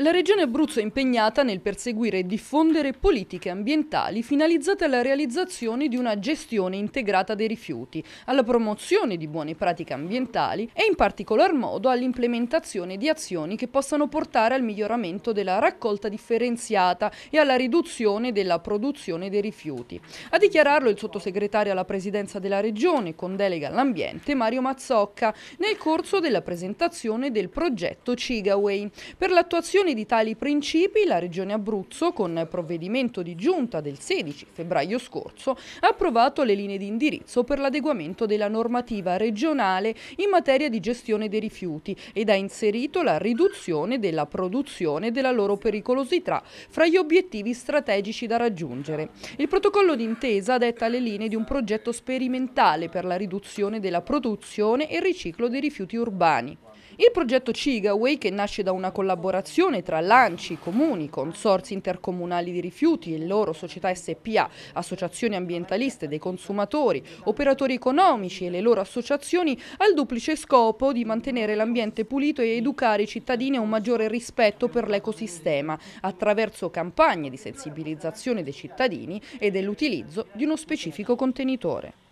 La Regione Abruzzo è impegnata nel perseguire e diffondere politiche ambientali finalizzate alla realizzazione di una gestione integrata dei rifiuti, alla promozione di buone pratiche ambientali e in particolar modo all'implementazione di azioni che possano portare al miglioramento della raccolta differenziata e alla riduzione della produzione dei rifiuti. A dichiararlo il sottosegretario alla Presidenza della Regione con delega all'ambiente Mario Mazzocca nel corso della presentazione del progetto Cigaway. Per l'attuazione violazione di tali principi la Regione Abruzzo, con provvedimento di giunta del 16 febbraio scorso, ha approvato le linee di indirizzo per l'adeguamento della normativa regionale in materia di gestione dei rifiuti ed ha inserito la riduzione della produzione della loro pericolosità fra gli obiettivi strategici da raggiungere. Il protocollo d'intesa detta le linee di un progetto sperimentale per la riduzione della produzione e il riciclo dei rifiuti urbani. Il progetto Cigaway, che nasce da una collaborazione tra lanci, comuni, consorzi intercomunali di rifiuti e loro società SPA, associazioni ambientaliste dei consumatori, operatori economici e le loro associazioni, ha il duplice scopo di mantenere l'ambiente pulito e educare i cittadini a un maggiore rispetto per l'ecosistema, attraverso campagne di sensibilizzazione dei cittadini e dell'utilizzo di uno specifico contenitore.